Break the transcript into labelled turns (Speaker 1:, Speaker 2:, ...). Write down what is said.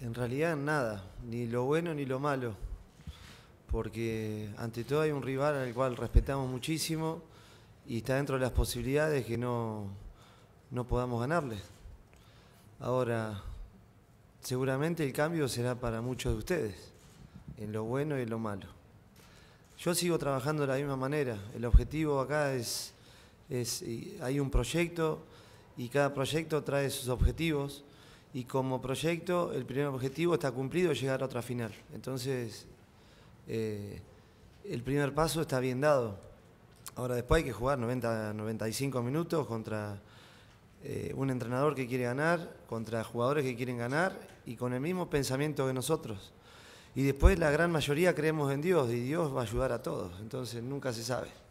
Speaker 1: En realidad nada, ni lo bueno ni lo malo, porque ante todo hay un rival al cual respetamos muchísimo y está dentro de las posibilidades que no, podamos ganarle. Ahora, seguramente el cambio será para muchos de ustedes, en lo bueno y en lo malo. Yo sigo trabajando de la misma manera, el objetivo acá es, es hay un proyecto y cada proyecto trae sus objetivos y como proyecto el primer objetivo está cumplido, llegar a otra final. Entonces, eh, el primer paso está bien dado. Ahora después hay que jugar 90, 95 minutos contra eh, un entrenador que quiere ganar, contra jugadores que quieren ganar y con el mismo pensamiento que nosotros. Y después la gran mayoría creemos en Dios y Dios va a ayudar a todos, entonces nunca se sabe.